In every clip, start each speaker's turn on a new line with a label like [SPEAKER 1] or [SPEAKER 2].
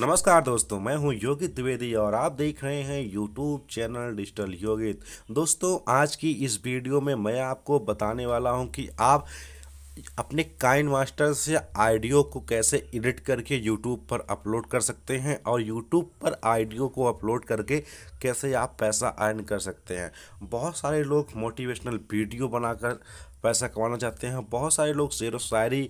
[SPEAKER 1] नमस्कार दोस्तों मैं हूं योगित द्विवेदी और आप देख रहे हैं यूट्यूब चैनल डिजिटल योगित दोस्तों आज की इस वीडियो में मैं आपको बताने वाला हूं कि आप अपने काइन मास्टर से आइडियो को कैसे एडिट करके यूट्यूब पर अपलोड कर सकते हैं और यूट्यूब पर आइडियो को अपलोड करके कैसे आप पैसा अर्न कर सकते हैं बहुत सारे लोग मोटिवेशनल वीडियो बनाकर पैसा कमाना चाहते हैं बहुत सारे लोग शेर शायरी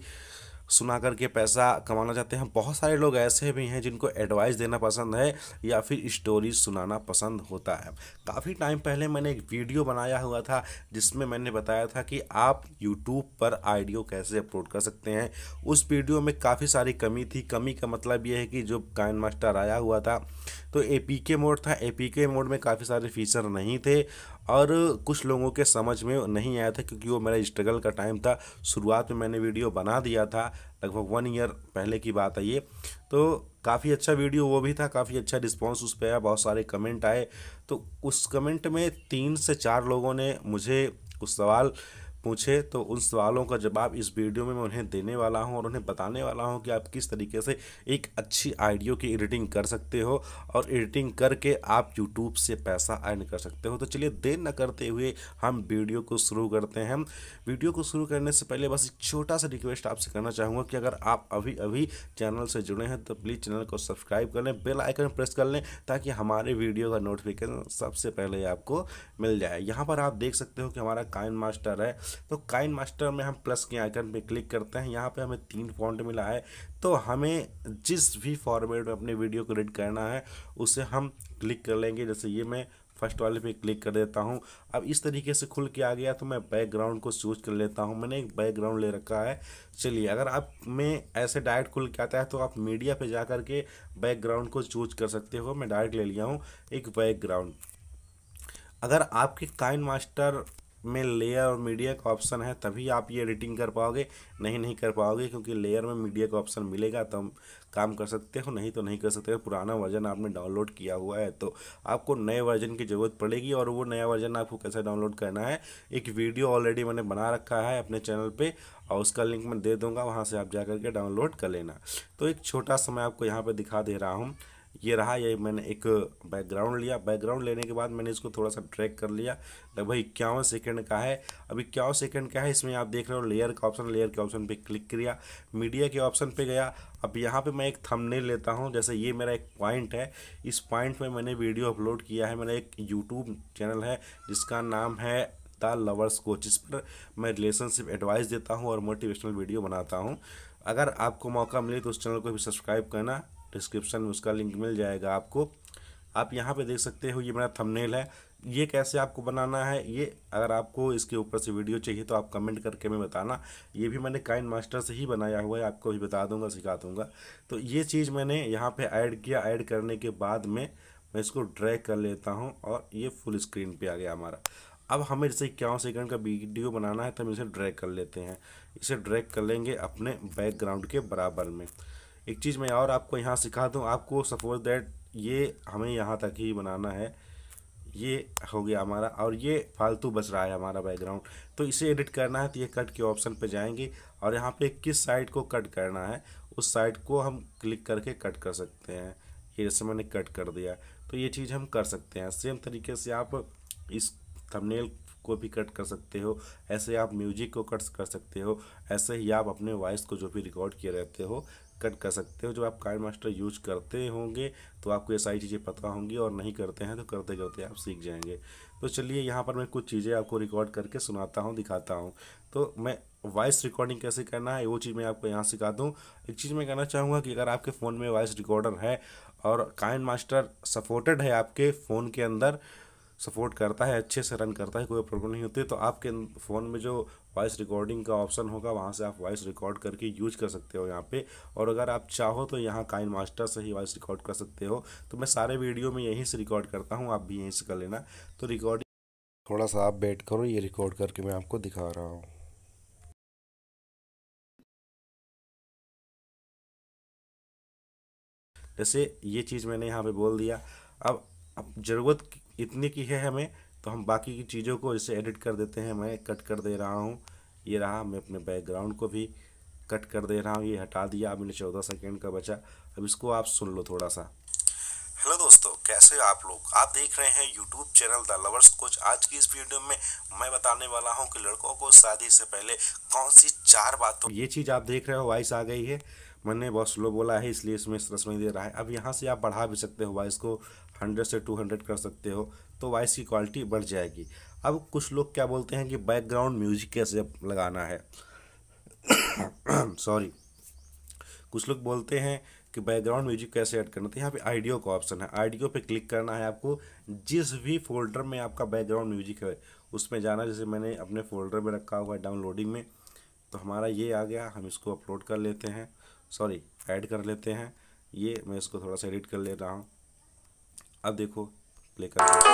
[SPEAKER 1] सुना करके पैसा कमाना चाहते हैं बहुत सारे लोग ऐसे भी हैं जिनको एडवाइस देना पसंद है या फिर स्टोरी सुनाना पसंद होता है काफ़ी टाइम पहले मैंने एक वीडियो बनाया हुआ था जिसमें मैंने बताया था कि आप यूट्यूब पर आइडियो कैसे अपलोड कर सकते हैं उस वीडियो में काफ़ी सारी कमी थी कमी का मतलब ये है कि जो काइन मास्टर आया हुआ था तो ए मोड था ए मोड में काफ़ी सारे फीचर नहीं थे और कुछ लोगों के समझ में नहीं आया था क्योंकि वो मेरा स्ट्रगल का टाइम था शुरुआत में मैंने वीडियो बना दिया था लगभग वन ईयर पहले की बात है ये तो काफ़ी अच्छा वीडियो वो भी था काफ़ी अच्छा रिस्पांस उस पर आया बहुत सारे कमेंट आए तो उस कमेंट में तीन से चार लोगों ने मुझे कुछ सवाल पूछे तो उन सवालों का जवाब इस वीडियो में मैं उन्हें देने वाला हूँ और उन्हें बताने वाला हूँ कि आप किस तरीके से एक अच्छी आइडियो की एडिटिंग कर सकते हो और एडिटिंग करके आप यूट्यूब से पैसा अर्न कर सकते हो तो चलिए देर न करते हुए हम वीडियो को शुरू करते हैं वीडियो को शुरू करने से पहले बस एक छोटा सा रिक्वेस्ट आपसे करना चाहूँगा कि अगर आप अभी अभी चैनल से जुड़े हैं तो प्लीज़ चैनल को सब्सक्राइब कर लें बेल आइकन प्रेस कर लें ताकि हमारे वीडियो का नोटिफिकेशन सबसे पहले आपको मिल जाए यहाँ पर आप देख सकते हो कि हमारा काइन मास्टर है तो काइन मास्टर में हम प्लस के आइकन पे क्लिक करते हैं यहाँ पे हमें तीन फॉन्ट मिला है तो हमें जिस भी फॉर्मेट में अपने वीडियो को एडिट करना है उसे हम क्लिक कर लेंगे जैसे ये मैं फर्स्ट वाले पे क्लिक कर देता हूँ अब इस तरीके से खुल के आ गया तो मैं बैकग्राउंड को चूज कर लेता हूँ मैंने एक बैकग्राउंड ले रखा है चलिए अगर आप में ऐसे डायरेक्ट खुल के आता है तो आप मीडिया पे जा कर के बैकग्राउंड को चूज कर सकते हो मैं डायरेक्ट ले लिया हूँ एक बैकग्राउंड अगर आपके काइन मास्टर में लेयर और मीडिया का ऑप्शन है तभी आप ये एडिटिंग कर पाओगे नहीं नहीं कर पाओगे क्योंकि लेयर में मीडिया का ऑप्शन मिलेगा तो हम काम कर सकते हो नहीं तो नहीं कर सकते पुराना वर्जन आपने डाउनलोड किया हुआ है तो आपको नए वर्जन की ज़रूरत पड़ेगी और वो नया वर्जन आपको कैसे डाउनलोड करना है एक वीडियो ऑलरेडी मैंने बना रखा है अपने चैनल पर और उसका लिंक मैं दे दूँगा वहाँ से आप जा करके डाउनलोड कर लेना तो एक छोटा सा मैं आपको यहाँ पर दिखा दे रहा हूँ ये रहा ये मैंने एक बैकग्राउंड लिया बैकग्राउंड लेने के बाद मैंने इसको थोड़ा सा ट्रैक कर लिया लगभग इक्यावन सेकेंड का है अब इक्यावन सेकेंड का है इसमें आप देख रहे हो लेयर का ऑप्शन लेयर के ऑप्शन पे क्लिक किया मीडिया के ऑप्शन पे गया अब यहाँ पे मैं एक थंबनेल लेता हूँ जैसे ये मेरा एक पॉइंट है इस पॉइंट पर मैंने वीडियो अपलोड किया है मेरा एक यूट्यूब चैनल है जिसका नाम है द लवर्स कोच इस पर मैं रिलेशनशिप एडवाइस देता हूँ और मोटिवेशनल वीडियो बनाता हूँ अगर आपको मौका मिले तो उस चैनल को भी सब्सक्राइब करना डिस्क्रिप्शन में उसका लिंक मिल जाएगा आपको आप यहाँ पे देख सकते हो ये मेरा थंबनेल है ये कैसे आपको बनाना है ये अगर आपको इसके ऊपर से वीडियो चाहिए तो आप कमेंट करके मैं बताना ये भी मैंने काइन मास्टर से ही बनाया हुआ है आपको भी बता दूंगा सिखा दूंगा तो ये चीज़ मैंने यहाँ पे ऐड किया ऐड करने के बाद में मैं इसको ड्रैग कर लेता हूँ और ये फुल स्क्रीन पर आ गया हमारा अब हमें जैसे इक्यावन सेकेंड का वीडियो बनाना है तो हम इसे ड्रैग कर लेते हैं इसे ड्रैग कर लेंगे अपने बैकग्राउंड के बराबर में एक चीज़ मैं और आपको यहाँ सिखा दूँ आपको सपोज दैट ये हमें यहाँ तक ही बनाना है ये हो गया हमारा और ये फालतू बच रहा है हमारा बैकग्राउंड तो इसे एडिट करना है तो ये कट के ऑप्शन पे जाएंगे और यहाँ पे किस साइड को कट करना है उस साइड को हम क्लिक करके कट कर सकते हैं ये जैसे मैंने कट कर दिया तो ये चीज़ हम कर सकते हैं सेम तरीके से आप इस थंबनेल को भी कट कर सकते हो ऐसे आप म्यूजिक को कट कर सकते हो ऐसे ही आप अपने वॉइस को जो भी रिकॉर्ड किए रहते हो कट कर सकते हो जब आप काइन मास्टर यूज करते होंगे तो आपको ये सारी चीज़ें पता होंगी और नहीं करते हैं तो करते करते आप सीख जाएंगे तो चलिए यहाँ पर मैं कुछ चीज़ें आपको रिकॉर्ड करके सुनाता हूँ दिखाता हूँ तो मैं वॉइस रिकॉर्डिंग कैसे करना है वो चीज़ मैं आपको यहाँ सिखा दूँ एक चीज़ मैं कहना चाहूँगा कि अगर आपके फ़ोन में वॉइस रिकॉर्डर है और काइन मास्टर सपोर्टेड है आपके फ़ोन के अंदर सपोर्ट करता है अच्छे से रन करता है कोई प्रॉब्लम नहीं होती तो आपके फ़ोन में जो वॉइस रिकॉर्डिंग का ऑप्शन होगा वहाँ से आप वॉइस रिकॉर्ड करके यूज कर सकते हो यहाँ पे और अगर आप चाहो तो यहाँ काइन मास्टर से ही वॉइस रिकॉर्ड कर सकते हो तो मैं सारे वीडियो में यहीं से रिकॉर्ड करता हूँ आप भी यहीं से कर लेना तो रिकॉर्डिंग थोड़ा सा आप वेट करो ये रिकॉर्ड करके मैं आपको दिखा रहा हूँ जैसे ये चीज़ मैंने यहाँ पे बोल दिया अब अब ज़रूरत इतने की है हमें तो हम बाकी की चीज़ों को इसे एडिट कर देते हैं मैं कट कर दे रहा हूँ ये रहा मैं अपने बैकग्राउंड को भी कट कर दे रहा हूँ ये हटा दिया अब मैंने चौदह सेकेंड का बचा अब इसको आप सुन लो थोड़ा सा हेलो दोस्तों कैसे आप लोग आप देख रहे हैं YouTube channel the lovers coach आज की इस वीडियो में मैं बताने वाला हूँ कि लड़कों को शादी से पहले कौन सी चार बातों ये चीज़ आप देख रहे हो वॉइस आ गई है मैंने बहुत स्लो बोला है इसलिए इसमें स्ट्रेस नहीं दे रहा है अब यहाँ से आप बढ़ा भी सकते हो वॉइस को हंड्रेड से टू हंड्रेड कर सकते हो तो वॉइस की क्वालिटी बढ़ जाएगी अब कुछ लोग क्या बोलते हैं कि बैकग्राउंड म्यूजिक कैसे लगाना है सॉरी कुछ लोग बोलते हैं कि बैकग्राउंड म्यूजिक कैसे ऐड करना था तो यहाँ पे आइडियो का ऑप्शन है आइडियो पे क्लिक करना है आपको जिस भी फोल्डर में आपका बैकग्राउंड म्यूजिक है उसमें जाना जैसे मैंने अपने फोल्डर में रखा हुआ है डाउनलोडिंग में तो हमारा ये आ गया हम इसको अपलोड कर लेते हैं सॉरी ऐड कर लेते हैं ये मैं इसको थोड़ा सा एडिट कर ले रहा हूँ अब देखो प्ले कर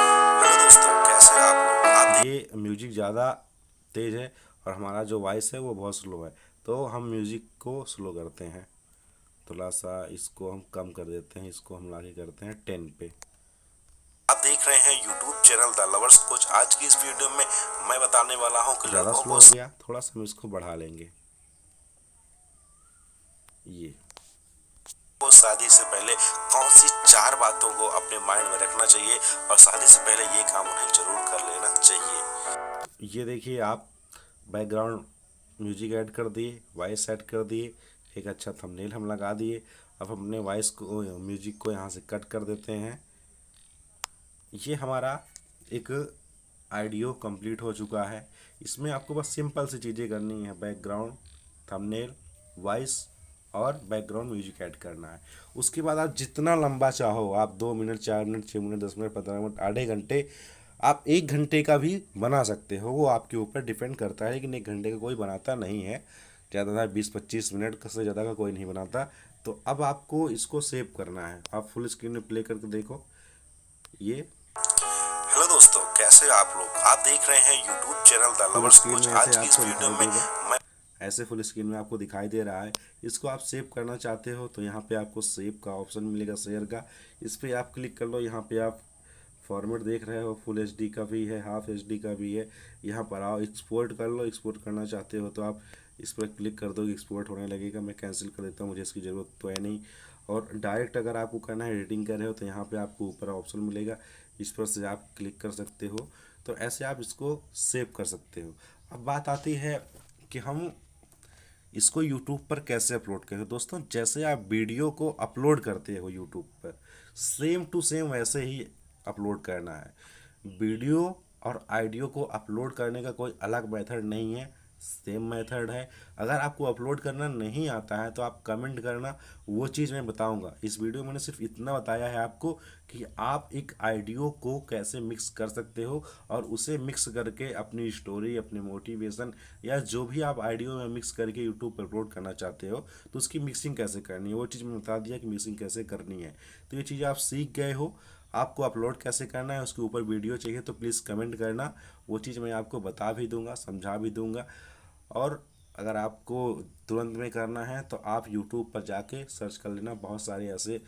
[SPEAKER 1] ये म्यूजिक ज़्यादा तेज़ है और हमारा जो वॉइस है वो बहुत स्लो है तो हम म्यूज़िक को स्लो करते हैं थोड़ा सा इसको हम कम कर देते हैं इसको हम लाके करते हैं टेन पे आप देख रहे हैं YouTube channel the lovers coach आज की इस वीडियो में मैं बताने वाला हूँ ज़्यादा स्लो हो गया थोड़ा सा हम इसको बढ़ा लेंगे ये को शादी से पहले कौन सी चार बातों को अपने माइंड में रखना चाहिए और शादी से पहले ये काम उन्हें जरूर कर लेना चाहिए ये देखिए आप बैकग्राउंड म्यूजिक ऐड कर दिए वॉइस ऐड कर दिए एक अच्छा थंबनेल हम लगा दिए अब अपने वॉइस को म्यूजिक को यहाँ से कट कर देते हैं ये हमारा एक आइडियो कंप्लीट हो चुका है इसमें आपको बस सिंपल सी चीज़ें करनी है बैकग्राउंड थंबनेल वॉइस और बैकग्राउंड म्यूजिक ऐड करना है उसके बाद आप जितना लंबा चाहो आप दो मिनट चार मिनट छः मिनट दस मिनट पंद्रह मिनट आधे घंटे आप एक घंटे का भी बना सकते हो वो आपके ऊपर डिपेंड करता है लेकिन एक घंटे का कोई बनाता नहीं है ज़्यादा बीस पच्चीस मिनट से ज़्यादा का कोई नहीं बनाता तो अब आपको इसको सेव करना है आप फुल स्क्रीन में प्ले करके देखो ये हेलो दोस्तों कैसे आप लोग आप देख रहे हैं YouTube channel the lovers coach आज की इस वीडियो में ऐसे फुल स्क्रीन में आपको दिखाई दे रहा है इसको आप सेव करना चाहते हो तो यहाँ पे आपको सेव का ऑप्शन मिलेगा शेयर का इस पर आप क्लिक कर लो यहाँ पे आप फॉर्मेट देख रहे हो फुल एच का भी है हाफ एच का भी है यहाँ पर आओ एक्सपोर्ट कर लो एक्सपोर्ट करना चाहते हो तो आप इस पर क्लिक कर दो एक्सपोर्ट होने लगेगा मैं कैंसिल कर देता हूँ मुझे इसकी ज़रूरत तो है नहीं और डायरेक्ट अगर आपको करना है एडिटिंग कर रहे हो तो यहाँ पर आपको ऊपर ऑप्शन मिलेगा इस पर से आप क्लिक कर सकते हो तो ऐसे आप इसको सेव कर सकते हो अब बात आती है कि हम इसको यूट्यूब पर कैसे अपलोड करें दोस्तों जैसे आप वीडियो को अपलोड करते हो यूट्यूब पर सेम टू सेम वैसे ही अपलोड करना है वीडियो और आइडियो को अपलोड करने का कोई अलग मेथड नहीं है सेम मेथड है अगर आपको अपलोड करना नहीं आता है तो आप कमेंट करना वो चीज़ मैं बताऊंगा इस वीडियो में मैंने सिर्फ इतना बताया है आपको कि आप एक आइडियो को कैसे मिक्स कर सकते हो और उसे मिक्स करके अपनी स्टोरी अपने मोटिवेशन या जो भी आप आइडियो में मिक्स करके यूट्यूब पर अपलोड करना चाहते हो तो उसकी मिक्सिंग कैसे करनी है वो चीज़ मैंने बता दिया कि मिक्सिंग कैसे करनी है तो ये चीज़ आप सीख गए हो आपको अपलोड कैसे करना है उसके ऊपर वीडियो चाहिए तो प्लीज़ कमेंट करना वो चीज़ मैं आपको बता भी दूंगा समझा भी दूंगा और अगर आपको तुरंत में करना है तो आप यूट्यूब पर जाके सर्च कर लेना बहुत सारे ऐसे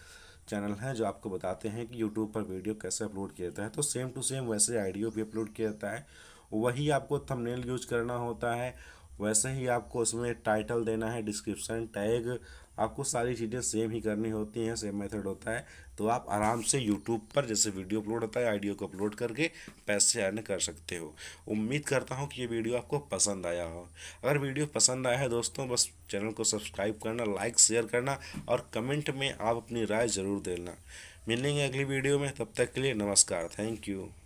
[SPEAKER 1] चैनल हैं जो आपको बताते हैं कि यूट्यूब पर वीडियो कैसे अपलोड किया जाता है तो सेम टू सेम वैसे आइडियो भी अपलोड किया जाता है वही आपको थंबनेल यूज करना होता है वैसे ही आपको उसमें टाइटल देना है डिस्क्रिप्शन टैग आपको सारी चीज़ें सेम ही करनी होती हैं सेम मेथड होता है तो आप आराम से यूट्यूब पर जैसे वीडियो अपलोड होता है आइडियो को अपलोड करके पैसे अर्न कर सकते हो उम्मीद करता हूँ कि ये वीडियो आपको पसंद आया हो अगर वीडियो पसंद आया है दोस्तों बस चैनल को सब्सक्राइब करना लाइक शेयर करना और कमेंट में आप अपनी राय ज़रूर देना मिलेंगे अगली वीडियो में तब तक के लिए नमस्कार थैंक यू